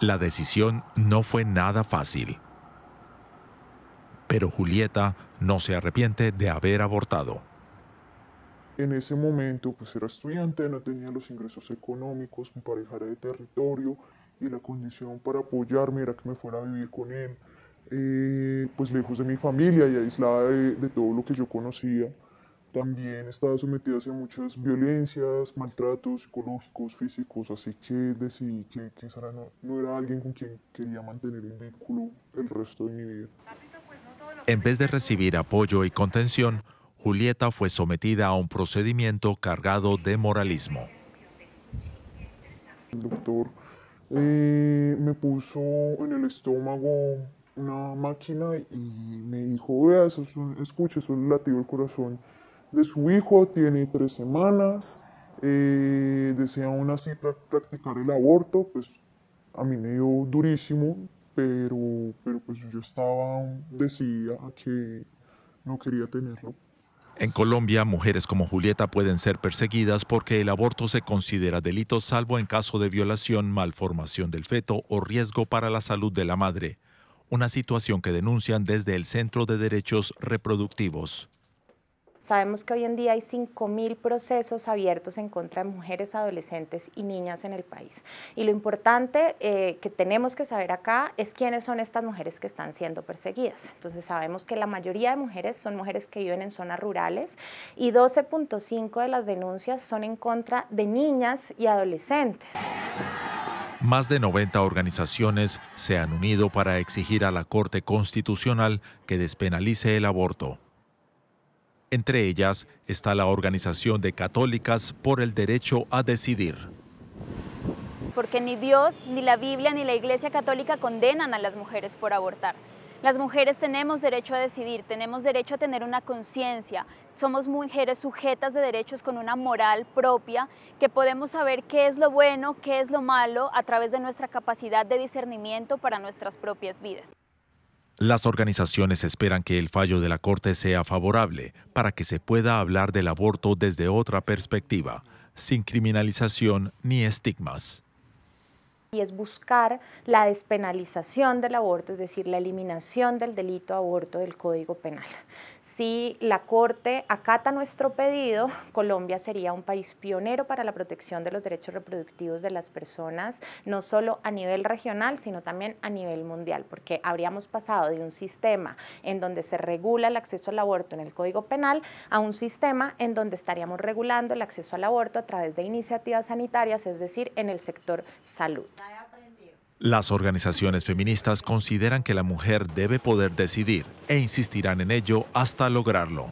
La decisión no fue nada fácil. Pero Julieta no se arrepiente de haber abortado. En ese momento, pues era estudiante, no tenía los ingresos económicos, mi pareja era de territorio y la condición para apoyarme era que me fuera a vivir con él, eh, pues lejos de mi familia y aislada de todo lo que yo conocía también estaba sometida a muchas violencias, maltratos psicológicos, físicos, así que decidí que, Sara no, era alguien con quien quería mantener un vínculo el resto de mi vida. En vez de recibir apoyo y contención, Julieta fue sometida a un procedimiento cargado de moralismo. El doctor eh, me puso en el estómago una máquina y me dijo, vea, eso latido del corazón de su hijo, tiene tres semanas, eh, desea aún así practicar el aborto, pues a mí me dio durísimo, pero, pero pues yo estaba decidida que no quería tenerlo. En Colombia, mujeres como Julieta pueden ser perseguidas porque el aborto se considera delito salvo en caso de violación, malformación del feto o riesgo para la salud de la madre, una situación que denuncian desde el Centro de Derechos Reproductivos. Sabemos que hoy en día hay 5.000 procesos abiertos en contra de mujeres, adolescentes y niñas en el país. Y lo importante eh, que tenemos que saber acá es quiénes son estas mujeres que están siendo perseguidas. Entonces sabemos que la mayoría de mujeres son mujeres que viven en zonas rurales y 12.5 de las denuncias son en contra de niñas y adolescentes. Más de 90 organizaciones se han unido para exigir a la Corte Constitucional que despenalice el aborto. Entre ellas está la Organización de Católicas por el Derecho a Decidir. Porque ni Dios, ni la Biblia, ni la Iglesia Católica condenan a las mujeres por abortar. Las mujeres tenemos derecho a decidir, tenemos derecho a tener una conciencia, somos mujeres sujetas de derechos con una moral propia, que podemos saber qué es lo bueno, qué es lo malo a través de nuestra capacidad de discernimiento para nuestras propias vidas. Las organizaciones esperan que el fallo de la Corte sea favorable para que se pueda hablar del aborto desde otra perspectiva, sin criminalización ni estigmas y es buscar la despenalización del aborto, es decir, la eliminación del delito aborto del Código Penal. Si la Corte acata nuestro pedido, Colombia sería un país pionero para la protección de los derechos reproductivos de las personas, no solo a nivel regional, sino también a nivel mundial, porque habríamos pasado de un sistema en donde se regula el acceso al aborto en el Código Penal a un sistema en donde estaríamos regulando el acceso al aborto a través de iniciativas sanitarias, es decir, en el sector salud. Las organizaciones feministas consideran que la mujer debe poder decidir e insistirán en ello hasta lograrlo.